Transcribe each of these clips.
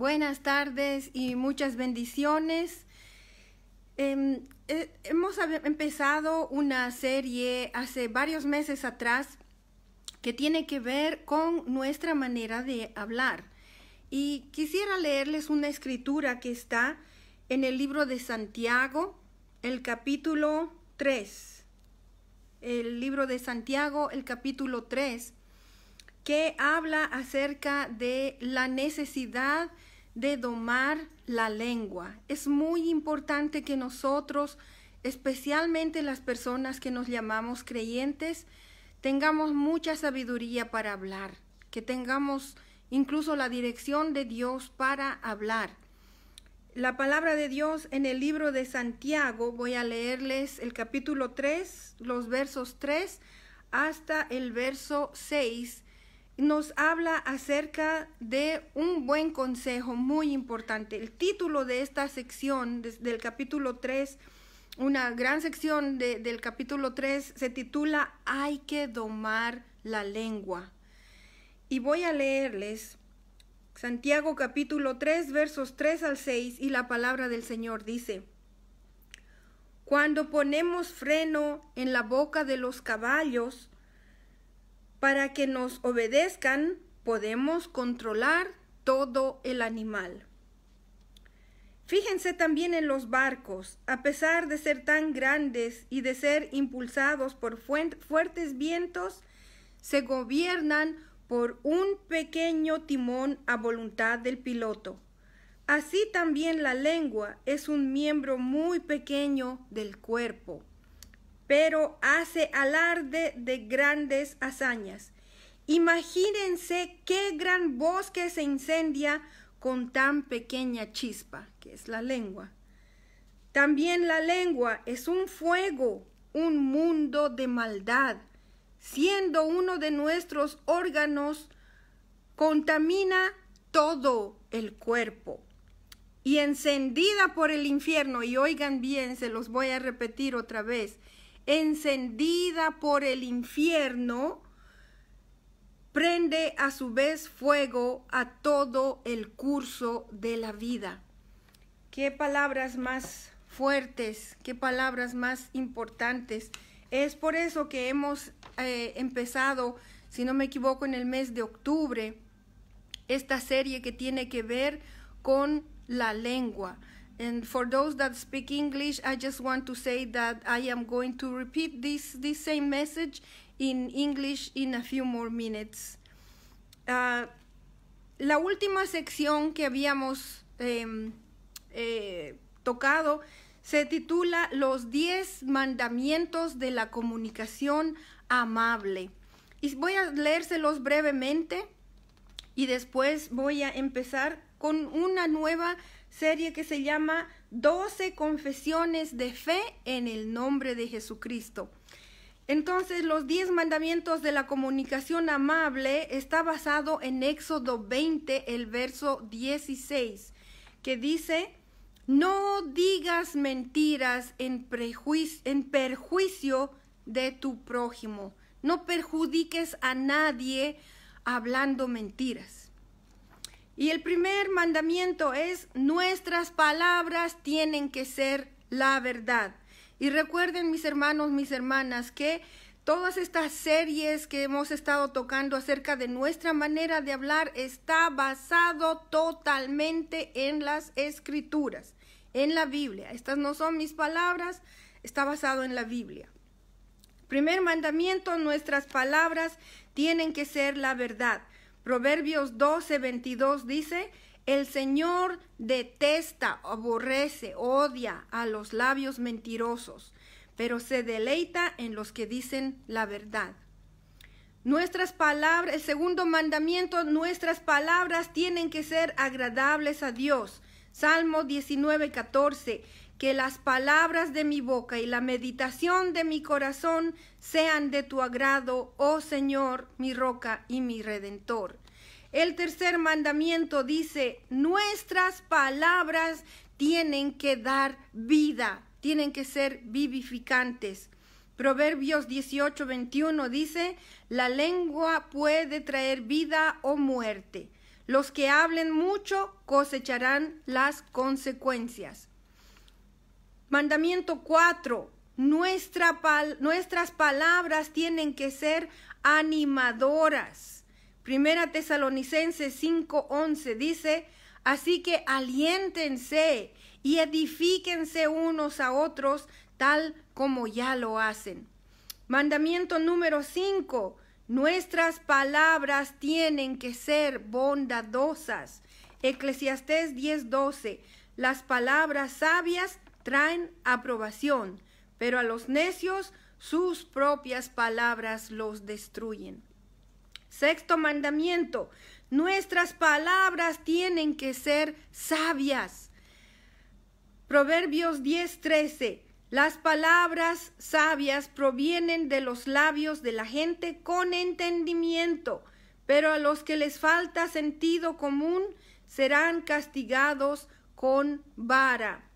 Buenas tardes y muchas bendiciones. Em, eh, hemos empezado una serie hace varios meses atrás que tiene que ver con nuestra manera de hablar. Y quisiera leerles una escritura que está en el libro de Santiago, el capítulo 3. El libro de Santiago, el capítulo 3, que habla acerca de la necesidad de domar la lengua. Es muy importante que nosotros, especialmente las personas que nos llamamos creyentes, tengamos mucha sabiduría para hablar, que tengamos incluso la dirección de Dios para hablar. La palabra de Dios en el libro de Santiago, voy a leerles el capítulo 3, los versos 3 hasta el verso 6 nos habla acerca de un buen consejo muy importante. El título de esta sección del capítulo 3, una gran sección del capítulo 3, se titula Hay que domar la lengua. Y voy a leerles Santiago capítulo 3, versos 3 al 6, y la palabra del Señor dice, Cuando ponemos freno en la boca de los caballos, para que nos obedezcan, podemos controlar todo el animal. Fíjense también en los barcos, a pesar de ser tan grandes y de ser impulsados por fuertes vientos, se gobiernan por un pequeño timón a voluntad del piloto. Así también la lengua es un miembro muy pequeño del cuerpo pero hace alarde de grandes hazañas. Imagínense qué gran bosque se incendia con tan pequeña chispa, que es la lengua. También la lengua es un fuego, un mundo de maldad, siendo uno de nuestros órganos, contamina todo el cuerpo. Y encendida por el infierno, y oigan bien, se los voy a repetir otra vez, encendida por el infierno, prende a su vez fuego a todo el curso de la vida. Qué palabras más fuertes, qué palabras más importantes. Es por eso que hemos eh, empezado, si no me equivoco, en el mes de octubre, esta serie que tiene que ver con la lengua. And for those that speak English, I just want to say that I am going to repeat this, this same message in English in a few more minutes. Ah, la última sección que habíamos em, eh, tocado se titula Los 10 mandamientos de la comunicación amable. Y voy a leérselos brevemente y después voy a empezar con una nueva serie que se llama 12 confesiones de fe en el nombre de Jesucristo. Entonces, los 10 mandamientos de la comunicación amable está basado en Éxodo 20, el verso 16, que dice, no digas mentiras en, en perjuicio de tu prójimo. No perjudiques a nadie hablando mentiras. Y el primer mandamiento es, nuestras palabras tienen que ser la verdad. Y recuerden, mis hermanos, mis hermanas, que todas estas series que hemos estado tocando acerca de nuestra manera de hablar está basado totalmente en las escrituras, en la Biblia. Estas no son mis palabras, está basado en la Biblia. Primer mandamiento, nuestras palabras tienen que ser la verdad. Proverbios 12, 22 dice, el Señor detesta, aborrece, odia a los labios mentirosos, pero se deleita en los que dicen la verdad. Nuestras palabras, el segundo mandamiento, nuestras palabras tienen que ser agradables a Dios. Salmo 19, 14 que las palabras de mi boca y la meditación de mi corazón sean de tu agrado, oh Señor, mi roca y mi redentor. El tercer mandamiento dice, nuestras palabras tienen que dar vida, tienen que ser vivificantes. Proverbios 18, 21 dice, la lengua puede traer vida o muerte. Los que hablen mucho cosecharán las consecuencias. Mandamiento 4. Nuestra nuestras palabras tienen que ser animadoras. Primera Tesalonicenses 5:11 dice, así que aliéntense y edifíquense unos a otros tal como ya lo hacen. Mandamiento número 5. Nuestras palabras tienen que ser bondadosas. Eclesiastés 10:12. Las palabras sabias traen aprobación, pero a los necios sus propias palabras los destruyen. Sexto mandamiento, nuestras palabras tienen que ser sabias. Proverbios 10:13, las palabras sabias provienen de los labios de la gente con entendimiento, pero a los que les falta sentido común serán castigados con vara.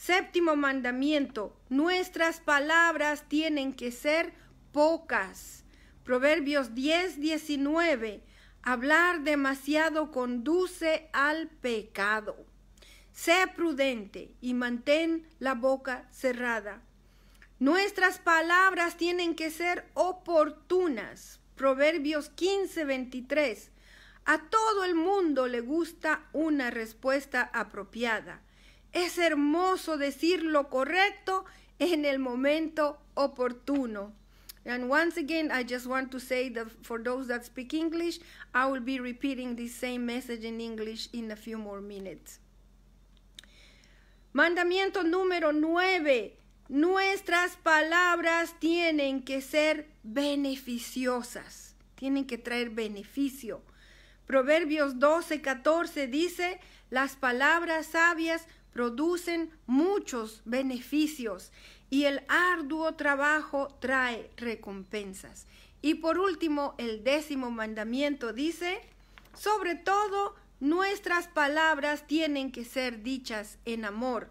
Séptimo mandamiento, nuestras palabras tienen que ser pocas. Proverbios 10, 19, hablar demasiado conduce al pecado. Sé prudente y mantén la boca cerrada. Nuestras palabras tienen que ser oportunas. Proverbios 15, 23. A todo el mundo le gusta una respuesta apropiada. Es hermoso decir lo correcto en el momento oportuno. And once again, I just want to say that for those that speak English, I will be repeating this same message in English in a few more minutes. Mandamiento número nueve. Nuestras palabras tienen que ser beneficiosas, tienen que traer beneficio. Proverbios 12, dice, las palabras sabias producen muchos beneficios y el arduo trabajo trae recompensas. Y por último, el décimo mandamiento dice, sobre todo, nuestras palabras tienen que ser dichas en amor.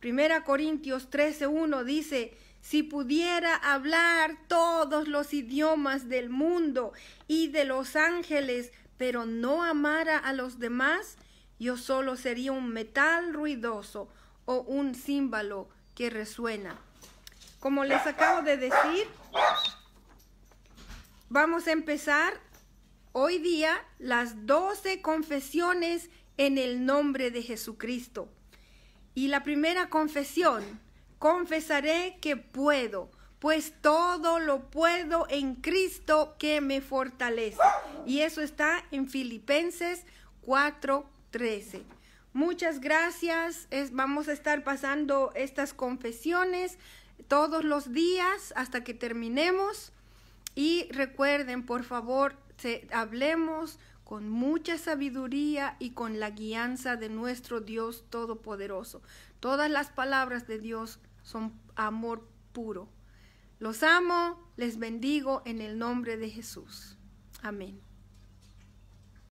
Primera Corintios 13.1 dice, si pudiera hablar todos los idiomas del mundo y de los ángeles, pero no amara a los demás, yo solo sería un metal ruidoso o un símbolo que resuena. Como les acabo de decir, vamos a empezar hoy día las 12 confesiones en el nombre de Jesucristo. Y la primera confesión, confesaré que puedo, pues todo lo puedo en Cristo que me fortalece. Y eso está en Filipenses 4, Muchas gracias. vamos a estar pasando estas confesiones todos los días hasta que terminemos. Y recuerden, por favor, hablemos con mucha sabiduría y con la guianza de nuestro Dios Todopoderoso. Todas las palabras de Dios son amor puro. Los amo, les bendigo en el nombre de Jesús. Amén.